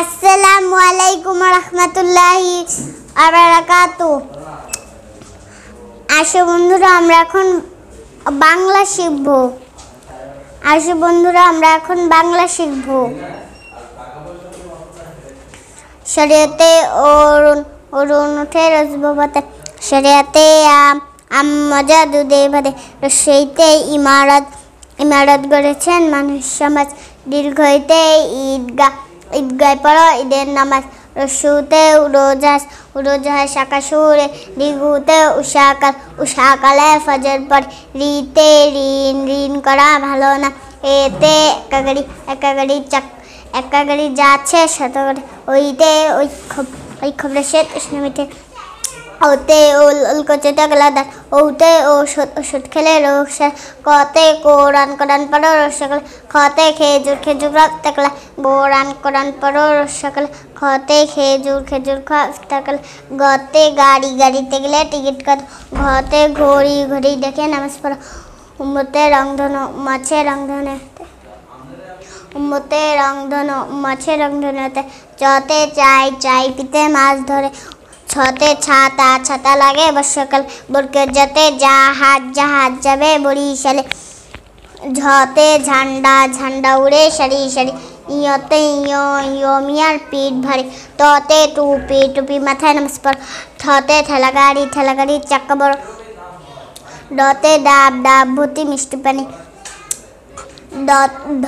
আসসালামু আলাইকুম রহমতুল্লাহি আবরাকাতু আসো বন্ধুরা আমরা এখন বাংলা শিখব আসো বন্ধুরা আমরা এখন বাংলা শিখব শরীয়তে অরুণ অরুণ উঠে রজবাতে শরীয়তে আম আম মজা দুধে ভাদে রসইতে ইমারত ইমারত গড়েছেন মানুষ সমাজ দীর্ঘইতে ঈদগাহ ঈদগায় পড়ো ঈদের নামাজ রসুতে রোজাস রোজা শাখা সুরে দিঘুতে উষাকাল উষাকালে ফজর পর রিতে ঋণ ঋণ করা ভালো না এতে একা গাড়ি একা গাড়ি চাক একা গাড়ি যাচ্ছে শত ওইতে ওই খব ওই খবরের সে মিঠে ওতে ওল ওল কচে টাকলা ওতে ও ওষুধ খেলে রস সার কতে কোরআন কোরআন পড়ো রসকলে খতে খেজুর খেজুর খাপ টাকলা বোরান কোরআন পড়ো রসকলে খতে খেজুর খেজুর খাপ টাকলা গতে গাড়ি গাড়িতে গেলে টিকিট কত ঘতে ঘড়ি ঘড়ি দেখে নামাজ পড়ো উম্মতে রংধনু মাছে রংধনে উম্মতে রংধনু মাছে রংধনুতে চতে চাই চাই পিতে মাছ ধরে ছতে ছাতা ছাতা লাগে বর্ষাকাল বরকে যেতে জাহাজ জাহাজ যাবে বরিশালে ঝতে ঝান্ডা ঝান্ডা উড়ে সারি সারি ইয়তে ইয় ইয়মিয়ার পিঠ ভরে ততে টুপি টুপি মাথায় নমস্কার থতে ঠেলা গাড়ি ঠেলা গাড়ি চাক্কা বড় ডতে ডাব ডাব ভূতি মিষ্টি পানি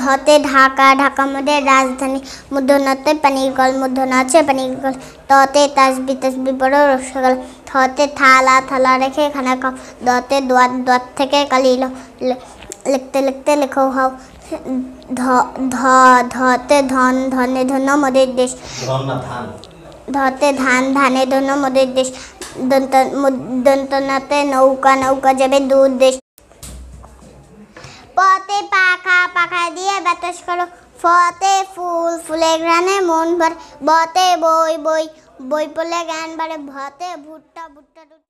ধতে ঢাকা ঢাকা মধ্যে রাজধানী মধ্যনাথে পানিকল মধ্যনাথে পানিগল ততে তাসবি তাসবি বড় রসগোল থতে থালা থালা রেখে খানা খাও দতে দোয়াত দোয়াত থেকে কালি লিখতে লিখতে লেখো হও ধ ধতে ধন ধনে ধন মোদের দেশ ধতে ধান ধানে ধন মোদের দেশ দন্ত দন্তনাতে নৌকা নৌকা যাবে দূর দেশ পথে পাখা পাখা দিয়ে বাতাস করো ফতে ফুল ফুলে গ্রানে মন ভরে বতে বই বই বই পড়লে গান বাড়ে ভতে ভুট্টা ভুট্টা